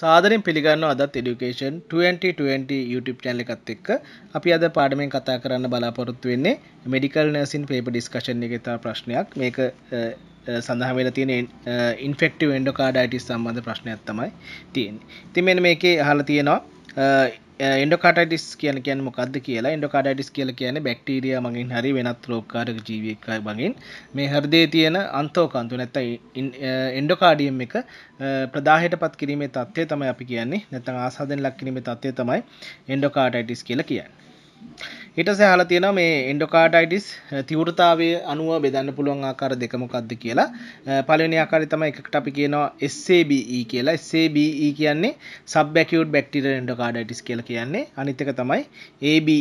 සාදරින් පිළිගන්න අදත් education 2020 YouTube channel එකත් එක්ක අපි අද පාඩමෙන් කතා කරන්න බලාපොරොත්තු වෙන්නේ medical nursing paper discussion එකේ තව ප්‍රශ්නයක් මේක සඳහන් වෙලා තියෙන infective endocarditis සම්බන්ධ ප්‍රශ්නයක් තමයි තියෙන්නේ. ඉතින් මෙන්න මේකේ අහලා තියෙනවා එන්ඩොකාටයිටිස් කියන කියන මොකක්ද කියලා එන්ඩොකාටයිටිස් කියල කියන බැක්ටීරිය මගින් හරි වෙනත් රෝකාරක ජීවකයි බගින් මේ හරදේ තියෙන අන්තෝකන්තු නැත්තයි එන්ඩොකාඩියම් එක ප්‍රදාහයට පත් කිරීමේ තත්ත්වය තමයි අපි කියන්නේ නැතන් ආසාදෙන් ලක්කිරීමේ තත්වය තමයි එන්ඩොකාටයිටිස් කියල කියන්න ඊට සහල තියෙන මේ එන්ඩෝකාටයිටිස් තිවෘතාවය අනුව බෙදන්න පුළුවන් ආකාර දෙකමොකක්ද කියලා පලනි ආකාරි තම එකට අපි කියනවා SABE කියලා SABE කියන්නේ සබ්බැකියුට් බැක්ටීරියල් එන්ඩෝකාඩයිටිස් කියලා කියන්නේ අනිත් එක තමයි ABE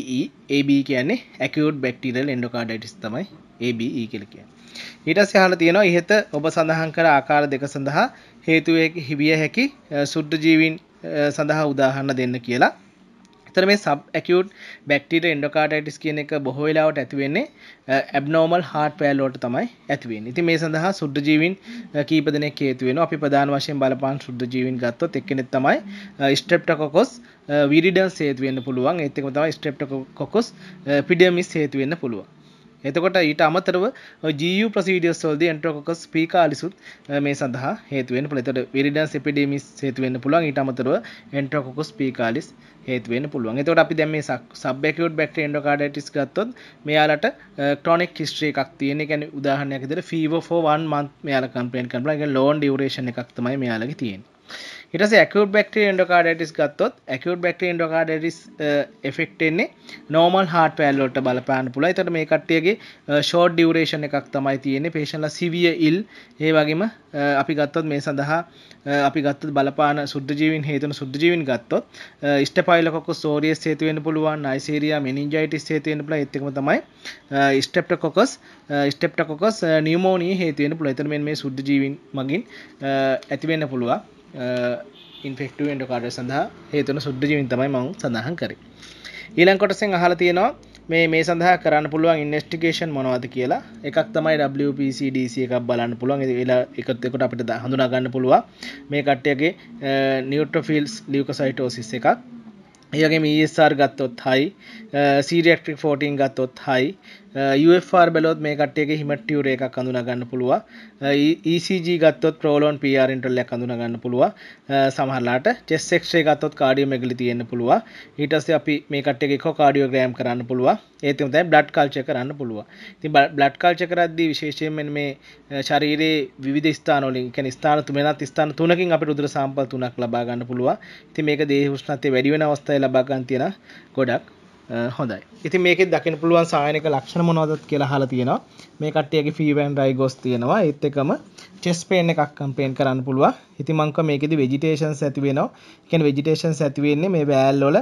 AB e කියන්නේ ඇකියුට් බැක්ටීරියල් එන්ඩෝකාඩයිටිස් තමයි ABE කියලා කියන්නේ ඊට පස්සේ අහලා තියෙනවා ඉහත ඔබ සඳහන් කර ආකාර දෙක සඳහා හේතු විය හැකි සුද්ධ ජීවීන් සඳහා උදාහරණ දෙන්න කියලා එතර මේ සබ් ඇකියුට් බැක්ටීර එන්ඩොකාටයිටිස් කියන එක බොහෝ වෙලාවට ඇතිවෙන්නේ ඇබ්නෝමල් හාට් පෑල්ලෝට තමයි ඇතිවෙන් ඉති මේ සඳහා සුද්ද ජීවින් කීප දෙනෙක් හේතුවෙන අපි ප්‍රධාන වශයෙන් බලපාන සුද්ද ජීවින් ගත්තොත් එක්කෙනෙක් තමයි ස්ට්‍රෙප්ටකොකොස් විරිඩන්ස් හේතුවෙන්න පුළුවන් ඒත් එකම තමයි ස්ට්‍රෙප්ටකොකොස් පිඩමිස් හේතුවෙන්න පුළුවන් එතකොට ඊට අමතරව ජීව ප්‍රසීඩියස් වලදී ඇන්ට්‍රොකොකස් පීකාලිසුත් මේ සඳහා හේතු වෙන්න පුළුවන්. එතකොට විරිඩන්ස් එපිඩෙමිස් හේතු වෙන්න පුළුවන්. ඊට අමතරව ඇන්ට්‍රොකොකස් පීකාලිස් හේතු වෙන්න පුළුවන්. එතකොට අපි දැන් මේ සබ් ඇකියුට් බැක්ටීරියා එන්ඩෝකාර්ඩයිටිස් ගත්තොත් මෙයාලට ක්‍රොනික් හිස්ටරි එකක් තියෙන. ඒ කියන්නේ උදාහරණයක් විදිහට fever for 1 month මෙයාලා කම්ප්ලේන්ට් කරනවා. ඒ කියන්නේ long duration එකක් තමයි මෙයාලගේ තියෙන්නේ. හිටස ඇකට බක්ටේ න්ඩකාඩටස් ගත්තොත් ඇකට බක්ටේ න්ඩකාඩටස් එෆෙක්ටෙන්නේ නෝමල් හට පෑල්ලොට බලපෑන්න පුලයි තට මේ කට්ටියගේ ෂෝඩ් uh, ඩියවරේෂණ එකක් තමයි තියෙන්නේ පේෂන්ල සිවිය ඉල් ඒ වගේම uh, අපි ගත්තොත් මේ සඳහා uh, අපි ගත්ත බලපාන සුද්ජීවින් හේතුන සුද්ජීවින් ගත්තොත් ස්ට පයිලකොක් සෝරිය සේතුවෙන් පුළුවන් අයිසේරයා මිනිජයිට සේතුවෙන් පුල එත්තකම තමයි ස්ටප්ට කොකස් ස්ටප්ට කොකස් නියමෝනී හේතුවෙන පුළ එතන මේ සුද්ජීවින් මගින් ඇතිවෙන්න පුළුවන් ඉන්ෆෙක්ටව uh, එන්ඩකාඩ සඳහා හේතුන සුද්ද ජීවින් තමයි මං සඳහන් කර ඊලන් කොටසෙන් අහල තියෙනවා මේ මේ සඳහා කරන්න පුළුවන් ඉන්වස්ටිගේෂන් මොනවද කියලා එකක් තමයි WPCDC එකක් බලන්න පුළුවන් වෙලා එකත් එකට අපිට හඳුනා ගන්න පුළුවන් මේ කට්ටියගේ නිියුට්‍රොෆිල්ස් uh, ලියුකසයිටෝසිස් එකක් ඒගේ ඒස්ර් e ගත්තොත් හයි සීරියක්ට්‍රික් ෆෝටීන් ගත්තොත් හයි UFR බැලොත් මේ කට්ටේ හිමටියවර එකක් කඳුන ගන්න පුළුව ECG e ගත්තොත් ප්‍රෝලෝන් පියරෙන්ටල්ල කඳුන ගන්න පුළුව සමහරලාට චෙස්සෙක්ෂේ ගත්තොත් කාඩියෝ මෙගලි තියෙන්න්න පුළුව ඊටස්සේ අපි මේ කට්ටේ එකෝ කාඩියෝ ග්‍රෑම් කරන්න පුළුව ඒතිමතයි බ්ලඩ් කල්ච කරන්න පුළුව ති බ්ලඩ් කල්ච කරද්දී විශේෂයෙන් මේ ශරීරයේ විධ ස්ථානොලින් කැන ස්ථාන තුමෙනත් ස්ථාන තුනකින් අපි රුදුර සම්පල් තුනක් ලබාගන්න පුළුව ති මේක දේ හුෂ්නතේ වැඩිවෙන අවස්ථාව ලබාගන්න තියෙන ගොඩක් හොඳයි ඉති මේක දකින පුළුවන් සායනක ලක්ෂණ මොනවදත් කියලා හලා තියෙනවා මේ කට්ටියගේ ෆීවන් රයි ගොස් තියෙනවා ඒත් එකම චෙස් පේන එකක් කම්පේන් කරන්න පුළුවන් ඉතින් මංක මේකෙදි වෙජිටේෂන්ස් ඇති වෙනවා. ඒ කියන්නේ වෙජිටේෂන්ස් ඇති වෙන්නේ මේ වෑල් වල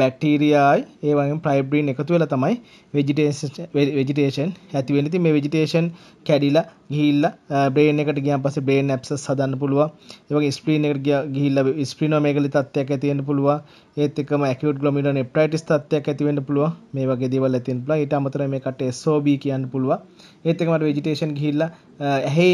බැක්ටීරියායි ඒ වගේම ෆයිබ්‍රින් එකතු වෙලා තමයි වෙජිටේෂන් වෙජිටේෂන් ඇති වෙන්නේ. ඉතින් මේ වෙජිටේෂන් කැඩිලා ගිහිල්ලා බ්‍රේන් එකට ගියන් පස්සේ බ්‍රේන් ඇබ්සස් හදන්න පුළුවන්. ඒ වගේ ස්ප්‍රීන් එකට ගිහිල්ලා ස්ප්‍රීනෝමේගලි තත්ත්වයක් ඇති වෙන්න පුළුවන්. ඒත් එක්කම ඇකියුට් ග්ලොමියුලොනෙෆ්‍රයිටිස් තත්ත්වයක් ඇති වෙන්න පුළුවන්. මේ වගේ දේවල් ඇති වෙන්න පුළුවන්. ඊට අමතරව මේකට SOB කියන්න පුළුවන්. ඒත් එක්කම වෙජිටේෂන් ගිහිල්ලා ඇහි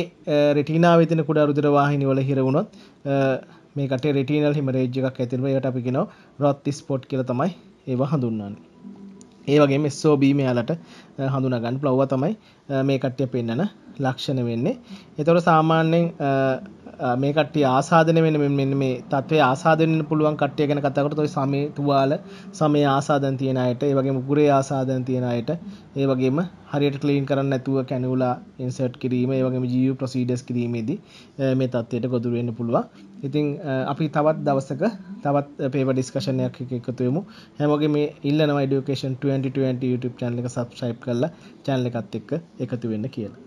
රෙටිනාවේ තියෙන කුඩා රුධිර වාහිනි වල හිර වුණා වුණොත් මේකට රෙටීනල් හිමරේජ් එකක් ඇතිරම යට අපිකෙන රොත් ස්පොට් කියල තමයි ඒවා හඳුන්වන්නේ ඒ වගේ මෙස්සෝ බීමයාලට හඳුනගන්න ප්ලව්ව තමයි මේ කට්ටය පෙන්න්නන ලක්ෂණ වෙන්නේ එතොට සාමාන්‍යෙන් මේ කට්ටිය ආසාදනය වෙන මෙන්න මේ තත්ත්වයේ ආසාදනය පුළුවන් කට්ටිය ගැන කතා කරද්දී සමේ තුවාල සමේ ආසාදන් තියෙන අයට ඒ වගේම උගුරේ ආසාදන් තියෙන අයට ඒ වගේම හරියට ක්ලීන් කරන්න නැතුව කැනුලා ඉන්සර්ට් කිරීම ඒ වගේම GU ප්‍රොසීඩර්ස් කිරීමේදී මේ තත්ත්වයට ගොදුරු වෙන්න පුළුවන්. ඉතින් අපි තවත් දවසක තවත් පේපර් ඩිස්කෂන් එකක් එකතු වෙමු. හැමෝගේ මේ ඉල්ලනවා education 2020 YouTube channel එක subscribe කරලා channel එකත් එක්ක එකතු වෙන්න කියලා.